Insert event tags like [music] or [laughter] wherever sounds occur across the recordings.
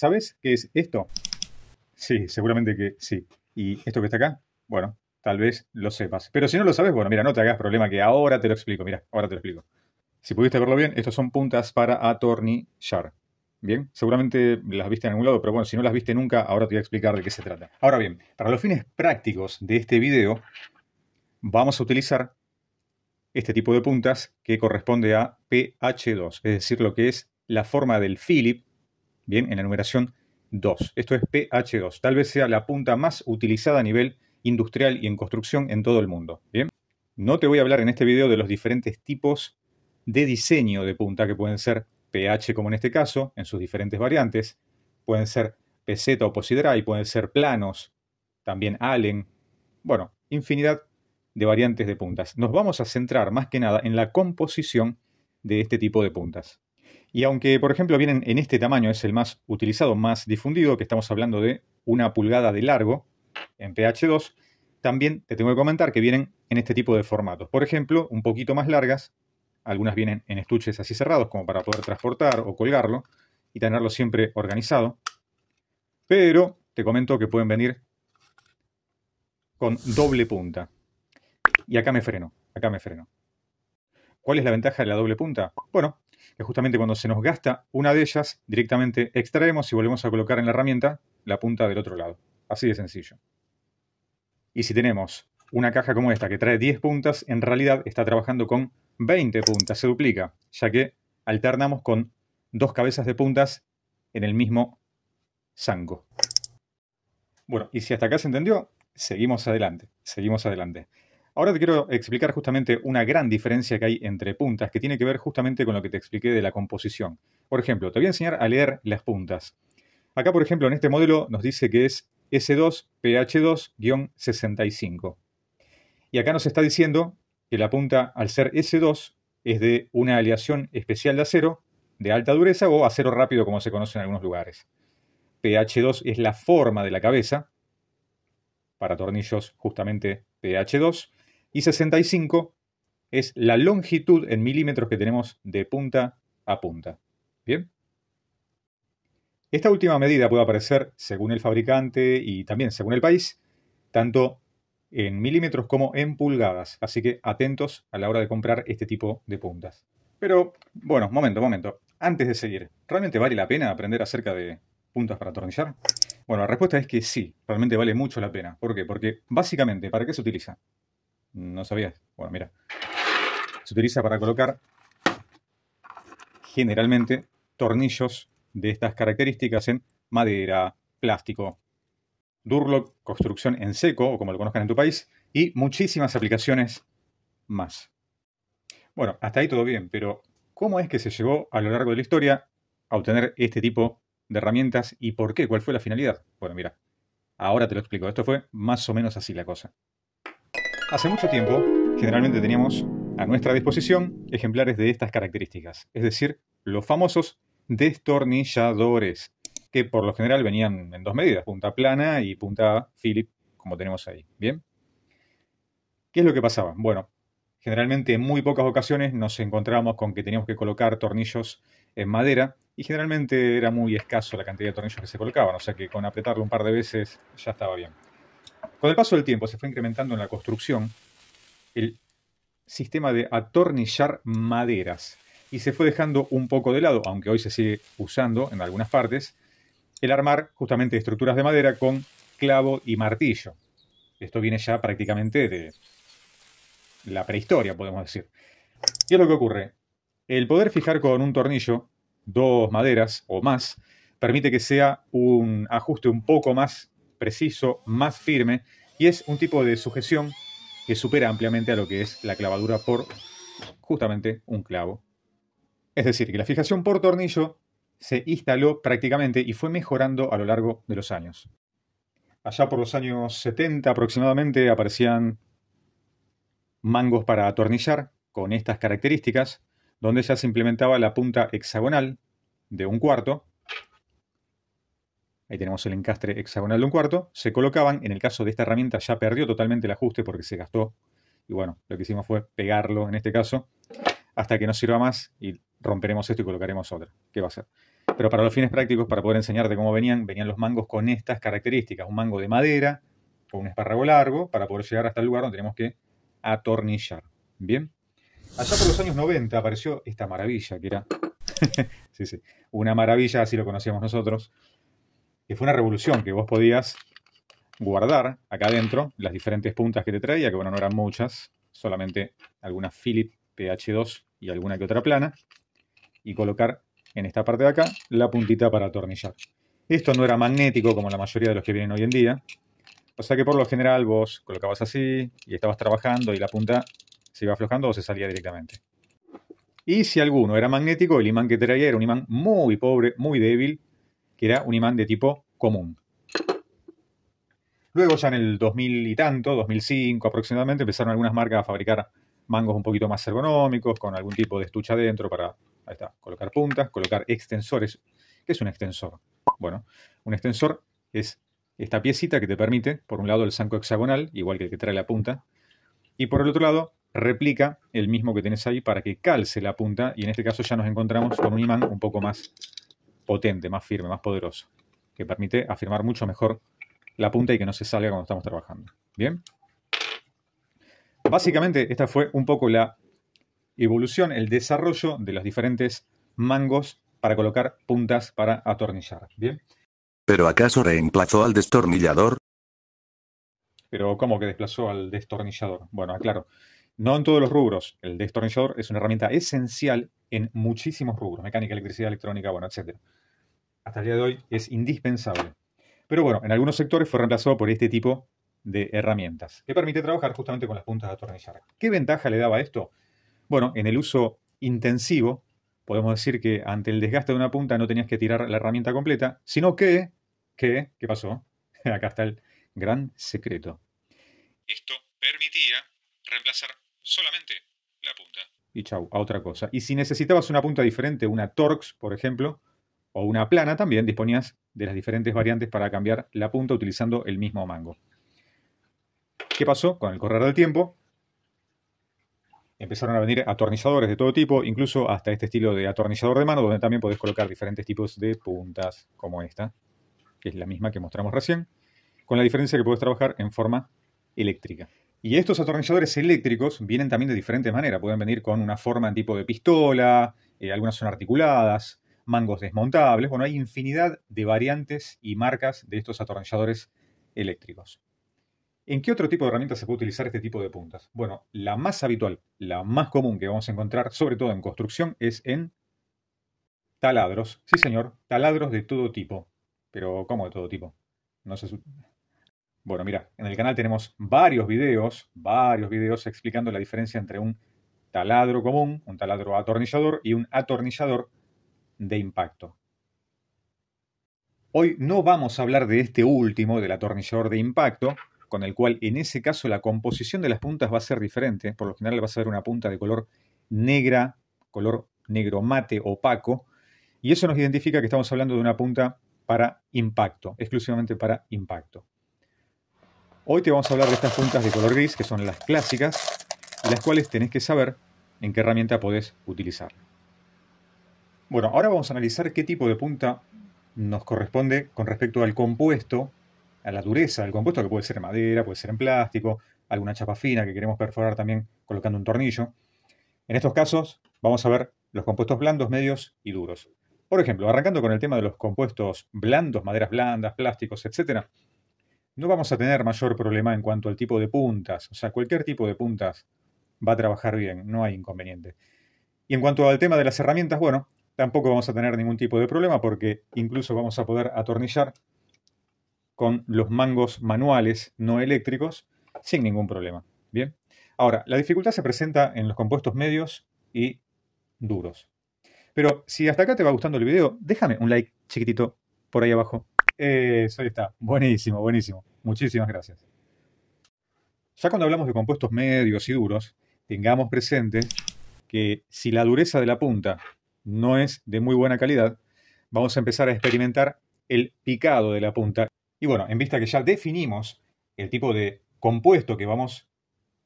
¿Sabes qué es esto? Sí, seguramente que sí. ¿Y esto que está acá? Bueno, tal vez lo sepas. Pero si no lo sabes, bueno, mira, no te hagas problema que ahora te lo explico. Mira, ahora te lo explico. Si pudiste verlo bien, estas son puntas para atornillar. Bien, seguramente las viste en algún lado, pero bueno, si no las viste nunca, ahora te voy a explicar de qué se trata. Ahora bien, para los fines prácticos de este video, vamos a utilizar este tipo de puntas que corresponde a PH2, es decir, lo que es la forma del Philip bien, en la numeración 2. Esto es PH2. Tal vez sea la punta más utilizada a nivel industrial y en construcción en todo el mundo. Bien, no te voy a hablar en este video de los diferentes tipos de diseño de punta que pueden ser PH como en este caso, en sus diferentes variantes, pueden ser PZ o posidray, pueden ser planos, también allen, bueno, infinidad de variantes de puntas. Nos vamos a centrar más que nada en la composición de este tipo de puntas. Y aunque, por ejemplo, vienen en este tamaño, es el más utilizado, más difundido, que estamos hablando de una pulgada de largo en PH2, también te tengo que comentar que vienen en este tipo de formatos. Por ejemplo, un poquito más largas, algunas vienen en estuches así cerrados como para poder transportar o colgarlo y tenerlo siempre organizado. Pero te comento que pueden venir con doble punta. Y acá me freno, acá me freno. ¿Cuál es la ventaja de la doble punta? Bueno, que justamente cuando se nos gasta una de ellas, directamente extraemos y volvemos a colocar en la herramienta la punta del otro lado. Así de sencillo. Y si tenemos una caja como esta que trae 10 puntas, en realidad está trabajando con 20 puntas, se duplica, ya que alternamos con dos cabezas de puntas en el mismo zanco. Bueno, y si hasta acá se entendió, seguimos adelante, seguimos adelante. Ahora te quiero explicar justamente una gran diferencia que hay entre puntas que tiene que ver justamente con lo que te expliqué de la composición. Por ejemplo, te voy a enseñar a leer las puntas. Acá, por ejemplo, en este modelo nos dice que es S2PH2-65. Y acá nos está diciendo que la punta, al ser S2, es de una aleación especial de acero de alta dureza o acero rápido, como se conoce en algunos lugares. PH2 es la forma de la cabeza para tornillos justamente PH2 y 65 es la longitud en milímetros que tenemos de punta a punta. ¿Bien? Esta última medida puede aparecer según el fabricante y también según el país, tanto en milímetros como en pulgadas, así que atentos a la hora de comprar este tipo de puntas. Pero, bueno, momento, momento. Antes de seguir, ¿realmente vale la pena aprender acerca de puntas para atornillar? Bueno, la respuesta es que sí, realmente vale mucho la pena. ¿Por qué? Porque básicamente, ¿para qué se utiliza? No sabías. Bueno, mira. Se utiliza para colocar generalmente tornillos de estas características en madera, plástico, Durlock, construcción en seco, o como lo conozcan en tu país, y muchísimas aplicaciones más. Bueno, hasta ahí todo bien, pero ¿cómo es que se llegó a lo largo de la historia a obtener este tipo de herramientas y por qué? ¿Cuál fue la finalidad? Bueno, mira, ahora te lo explico. Esto fue más o menos así la cosa. Hace mucho tiempo, generalmente teníamos a nuestra disposición ejemplares de estas características, es decir, los famosos destornilladores, que por lo general venían en dos medidas, punta plana y punta Philip, como tenemos ahí. ¿Bien? ¿Qué es lo que pasaba? Bueno, generalmente en muy pocas ocasiones nos encontrábamos con que teníamos que colocar tornillos en madera y generalmente era muy escaso la cantidad de tornillos que se colocaban, o sea que con apretarlo un par de veces ya estaba bien. Con el paso del tiempo se fue incrementando en la construcción el sistema de atornillar maderas y se fue dejando un poco de lado, aunque hoy se sigue usando en algunas partes, el armar justamente estructuras de madera con clavo y martillo. Esto viene ya prácticamente de la prehistoria, podemos decir. ¿Qué es lo que ocurre? El poder fijar con un tornillo dos maderas o más permite que sea un ajuste un poco más preciso, más firme, y es un tipo de sujeción que supera ampliamente a lo que es la clavadura por justamente un clavo. Es decir, que la fijación por tornillo se instaló prácticamente y fue mejorando a lo largo de los años. Allá por los años 70 aproximadamente aparecían mangos para atornillar con estas características, donde ya se implementaba la punta hexagonal de un cuarto, ahí tenemos el encastre hexagonal de un cuarto, se colocaban, en el caso de esta herramienta ya perdió totalmente el ajuste porque se gastó, y bueno, lo que hicimos fue pegarlo en este caso, hasta que no sirva más y romperemos esto y colocaremos otra, ¿qué va a ser? Pero para los fines prácticos, para poder enseñarte cómo venían, venían los mangos con estas características, un mango de madera, o un espárrago largo, para poder llegar hasta el lugar donde tenemos que atornillar, ¿bien? Allá por los años 90 apareció esta maravilla que era [laughs] sí, sí. Una maravilla, así lo conocíamos nosotros, que fue una revolución, que vos podías guardar acá adentro las diferentes puntas que te traía, que bueno, no eran muchas, solamente algunas Philip PH2 y alguna que otra plana, y colocar en esta parte de acá la puntita para atornillar. Esto no era magnético como la mayoría de los que vienen hoy en día, o sea que por lo general vos colocabas así y estabas trabajando y la punta se iba aflojando o se salía directamente. Y si alguno era magnético, el imán que traía era un imán muy pobre, muy débil, que era un imán de tipo común. Luego ya en el 2000 y tanto, 2005 aproximadamente, empezaron algunas marcas a fabricar mangos un poquito más ergonómicos, con algún tipo de estucha adentro para colocar puntas, colocar extensores. ¿Qué es un extensor? Bueno, un extensor es esta piecita que te permite, por un lado, el zanco hexagonal, igual que el que trae la punta, y por el otro lado, replica el mismo que tenés ahí para que calce la punta, y en este caso ya nos encontramos con un imán un poco más potente, más firme, más poderoso, que permite afirmar mucho mejor la punta y que no se salga cuando estamos trabajando. Bien. Básicamente, esta fue un poco la evolución, el desarrollo de los diferentes mangos para colocar puntas para atornillar. Bien. ¿Pero acaso reemplazó al destornillador? Pero ¿cómo que desplazó al destornillador? Bueno, aclaro. No en todos los rubros. El destornillador es una herramienta esencial en muchísimos rubros. Mecánica, electricidad, electrónica, bueno, etc. Hasta el día de hoy es indispensable. Pero bueno, en algunos sectores fue reemplazado por este tipo de herramientas, que permite trabajar justamente con las puntas de atornillar. ¿Qué ventaja le daba esto? Bueno, en el uso intensivo, podemos decir que ante el desgaste de una punta no tenías que tirar la herramienta completa, sino que, que ¿qué pasó? [laughs] Acá está el gran secreto. Esto permitía reemplazar solamente la punta. Y chau, a otra cosa. Y si necesitabas una punta diferente, una Torx, por ejemplo, o una plana, también disponías de las diferentes variantes para cambiar la punta utilizando el mismo mango. ¿Qué pasó con el correr del tiempo? Empezaron a venir atornilladores de todo tipo, incluso hasta este estilo de atornillador de mano, donde también podés colocar diferentes tipos de puntas, como esta, que es la misma que mostramos recién, con la diferencia que podés trabajar en forma eléctrica. Y estos atornilladores eléctricos vienen también de diferentes maneras. Pueden venir con una forma en tipo de pistola, eh, algunas son articuladas, mangos desmontables. Bueno, hay infinidad de variantes y marcas de estos atornilladores eléctricos. ¿En qué otro tipo de herramientas se puede utilizar este tipo de puntas? Bueno, la más habitual, la más común que vamos a encontrar, sobre todo en construcción, es en taladros. Sí, señor, taladros de todo tipo. Pero, ¿cómo de todo tipo? No sé. Bueno, mira, en el canal tenemos varios videos, varios videos explicando la diferencia entre un taladro común, un taladro atornillador y un atornillador de impacto. Hoy no vamos a hablar de este último, del atornillador de impacto, con el cual en ese caso la composición de las puntas va a ser diferente. Por lo general va a ser una punta de color negra, color negro mate, opaco. Y eso nos identifica que estamos hablando de una punta para impacto, exclusivamente para impacto. Hoy te vamos a hablar de estas puntas de color gris, que son las clásicas, y las cuales tenés que saber en qué herramienta podés utilizar. Bueno, ahora vamos a analizar qué tipo de punta nos corresponde con respecto al compuesto, a la dureza del compuesto, que puede ser en madera, puede ser en plástico, alguna chapa fina que queremos perforar también colocando un tornillo. En estos casos vamos a ver los compuestos blandos, medios y duros. Por ejemplo, arrancando con el tema de los compuestos blandos, maderas blandas, plásticos, etcétera, no vamos a tener mayor problema en cuanto al tipo de puntas. O sea, cualquier tipo de puntas va a trabajar bien, no hay inconveniente. Y en cuanto al tema de las herramientas, bueno, tampoco vamos a tener ningún tipo de problema porque incluso vamos a poder atornillar con los mangos manuales no eléctricos sin ningún problema. Bien. Ahora, la dificultad se presenta en los compuestos medios y duros. Pero si hasta acá te va gustando el video, déjame un like chiquitito por ahí abajo eh, eso ahí está. Buenísimo, buenísimo. Muchísimas gracias. Ya cuando hablamos de compuestos medios y duros, tengamos presente que si la dureza de la punta no es de muy buena calidad, vamos a empezar a experimentar el picado de la punta. Y bueno, en vista que ya definimos el tipo de compuesto que vamos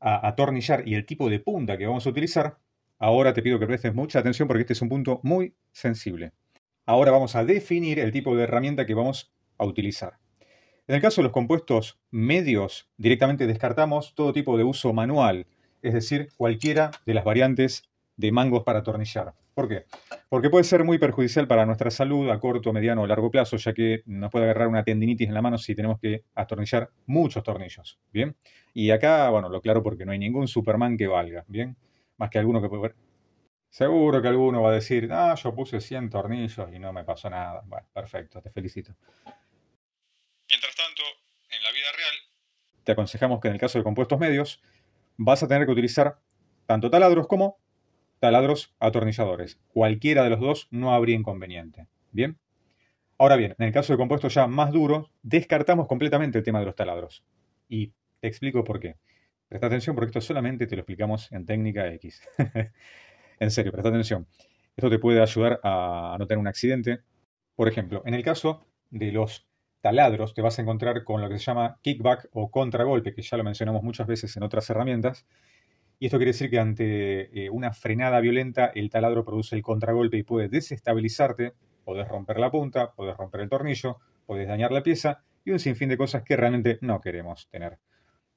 a atornillar y el tipo de punta que vamos a utilizar, ahora te pido que prestes mucha atención porque este es un punto muy sensible. Ahora vamos a definir el tipo de herramienta que vamos utilizar. En el caso de los compuestos medios, directamente descartamos todo tipo de uso manual, es decir, cualquiera de las variantes de mangos para atornillar. ¿Por qué? Porque puede ser muy perjudicial para nuestra salud a corto, mediano o largo plazo, ya que nos puede agarrar una tendinitis en la mano si tenemos que atornillar muchos tornillos. ¿Bien? Y acá, bueno, lo claro porque no hay ningún Superman que valga. ¿Bien? Más que alguno que puede ver. Seguro que alguno va a decir, ah, yo puse 100 tornillos y no me pasó nada. Bueno, perfecto, te felicito. Mientras tanto, en la vida real, te aconsejamos que en el caso de compuestos medios, vas a tener que utilizar tanto taladros como taladros atornilladores. Cualquiera de los dos no habría inconveniente. Bien. Ahora bien, en el caso de compuestos ya más duros, descartamos completamente el tema de los taladros. Y te explico por qué. Presta atención porque esto solamente te lo explicamos en técnica X. [laughs] en serio, presta atención. Esto te puede ayudar a no tener un accidente. Por ejemplo, en el caso de los taladros, te vas a encontrar con lo que se llama kickback o contragolpe, que ya lo mencionamos muchas veces en otras herramientas. Y esto quiere decir que ante eh, una frenada violenta, el taladro produce el contragolpe y puede desestabilizarte, puedes romper la punta, puedes romper el tornillo, puedes dañar la pieza y un sinfín de cosas que realmente no queremos tener.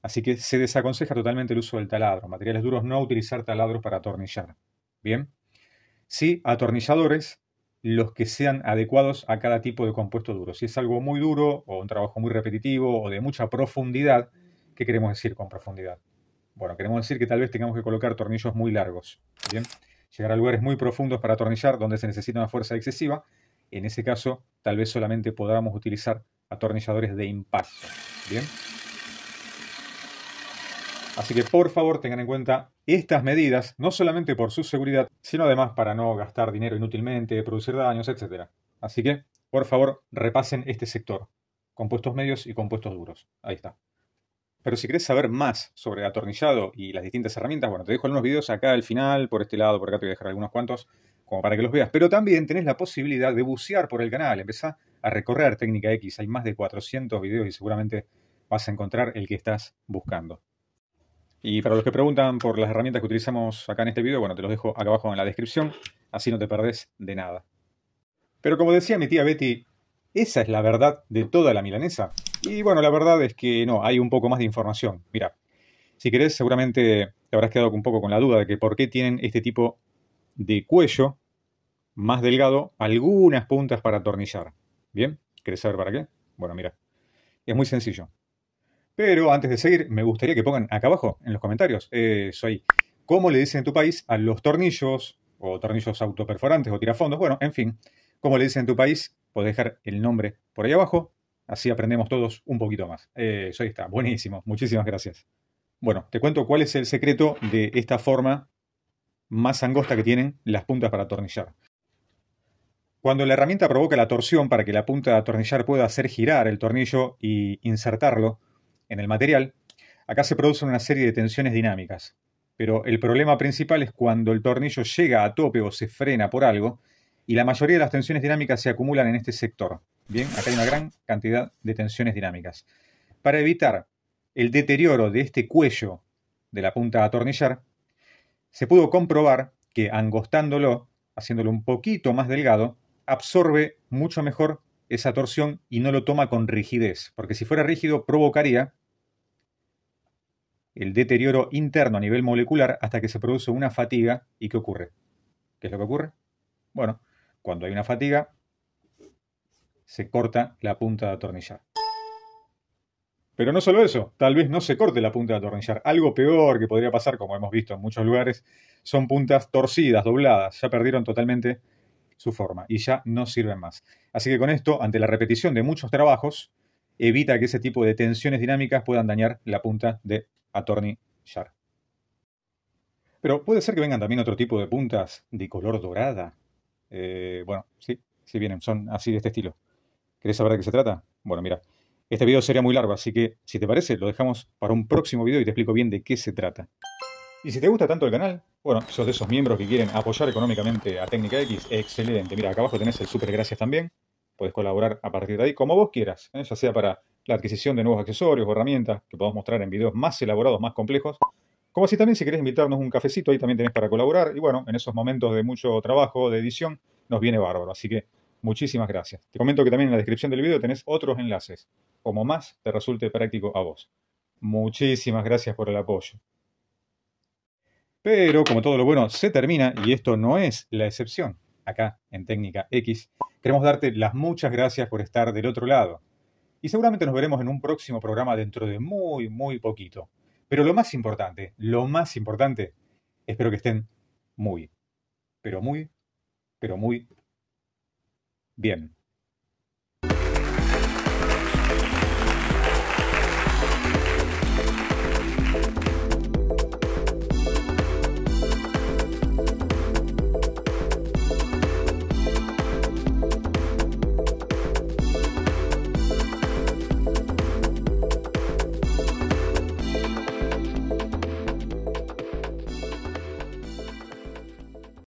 Así que se desaconseja totalmente el uso del taladro. Materiales duros no utilizar taladros para atornillar. Bien. Sí, atornilladores, los que sean adecuados a cada tipo de compuesto duro. Si es algo muy duro o un trabajo muy repetitivo o de mucha profundidad, ¿qué queremos decir con profundidad? Bueno, queremos decir que tal vez tengamos que colocar tornillos muy largos, ¿bien? Llegar a lugares muy profundos para atornillar donde se necesita una fuerza excesiva. En ese caso, tal vez solamente podamos utilizar atornilladores de impacto, ¿bien? Así que por favor tengan en cuenta estas medidas, no solamente por su seguridad, sino además para no gastar dinero inútilmente, producir daños, etc. Así que, por favor, repasen este sector. Compuestos medios y compuestos duros. Ahí está. Pero si querés saber más sobre atornillado y las distintas herramientas, bueno, te dejo algunos videos acá al final, por este lado, por acá te voy a dejar algunos cuantos, como para que los veas. Pero también tenés la posibilidad de bucear por el canal, empezá a recorrer Técnica X. Hay más de 400 videos y seguramente vas a encontrar el que estás buscando. Y para los que preguntan por las herramientas que utilizamos acá en este video, bueno, te los dejo acá abajo en la descripción, así no te perdés de nada. Pero como decía mi tía Betty, esa es la verdad de toda la milanesa. Y bueno, la verdad es que no, hay un poco más de información. Mira, si querés, seguramente te habrás quedado un poco con la duda de que por qué tienen este tipo de cuello más delgado, algunas puntas para atornillar. ¿Bien? ¿Querés saber para qué? Bueno, mira, es muy sencillo. Pero antes de seguir, me gustaría que pongan acá abajo, en los comentarios, eh, soy, ¿cómo le dicen en tu país a los tornillos, o tornillos autoperforantes, o tirafondos? Bueno, en fin, ¿cómo le dicen en tu país? puedes dejar el nombre por ahí abajo, así aprendemos todos un poquito más. Eh, soy está, buenísimo, muchísimas gracias. Bueno, te cuento cuál es el secreto de esta forma más angosta que tienen las puntas para atornillar. Cuando la herramienta provoca la torsión para que la punta de atornillar pueda hacer girar el tornillo y insertarlo, en el material, acá se producen una serie de tensiones dinámicas, pero el problema principal es cuando el tornillo llega a tope o se frena por algo, y la mayoría de las tensiones dinámicas se acumulan en este sector. Bien, acá hay una gran cantidad de tensiones dinámicas. Para evitar el deterioro de este cuello de la punta a atornillar, se pudo comprobar que angostándolo, haciéndolo un poquito más delgado, absorbe mucho mejor esa torsión y no lo toma con rigidez, porque si fuera rígido provocaría el deterioro interno a nivel molecular hasta que se produce una fatiga. ¿Y qué ocurre? ¿Qué es lo que ocurre? Bueno, cuando hay una fatiga, se corta la punta de atornillar. Pero no solo eso, tal vez no se corte la punta de atornillar. Algo peor que podría pasar, como hemos visto en muchos lugares, son puntas torcidas, dobladas, ya perdieron totalmente su forma y ya no sirven más. Así que con esto, ante la repetición de muchos trabajos, evita que ese tipo de tensiones dinámicas puedan dañar la punta de Attorney Sharp. Pero puede ser que vengan también otro tipo de puntas de color dorada. Eh, bueno, sí, sí vienen, son así de este estilo. ¿Querés saber de qué se trata? Bueno, mira, este video sería muy largo, así que si te parece, lo dejamos para un próximo video y te explico bien de qué se trata. Y si te gusta tanto el canal, bueno, sos de esos miembros que quieren apoyar económicamente a Técnica X, excelente. Mira, acá abajo tenés el super gracias también. Podés colaborar a partir de ahí como vos quieras, ¿eh? ya sea para la adquisición de nuevos accesorios o herramientas que podamos mostrar en videos más elaborados, más complejos. Como si también si querés invitarnos un cafecito, ahí también tenés para colaborar. Y bueno, en esos momentos de mucho trabajo, de edición, nos viene bárbaro. Así que muchísimas gracias. Te comento que también en la descripción del video tenés otros enlaces, como más te resulte práctico a vos. Muchísimas gracias por el apoyo. Pero como todo lo bueno se termina y esto no es la excepción acá en Técnica X. Queremos darte las muchas gracias por estar del otro lado. Y seguramente nos veremos en un próximo programa dentro de muy, muy poquito. Pero lo más importante, lo más importante, espero que estén muy, pero muy, pero muy bien.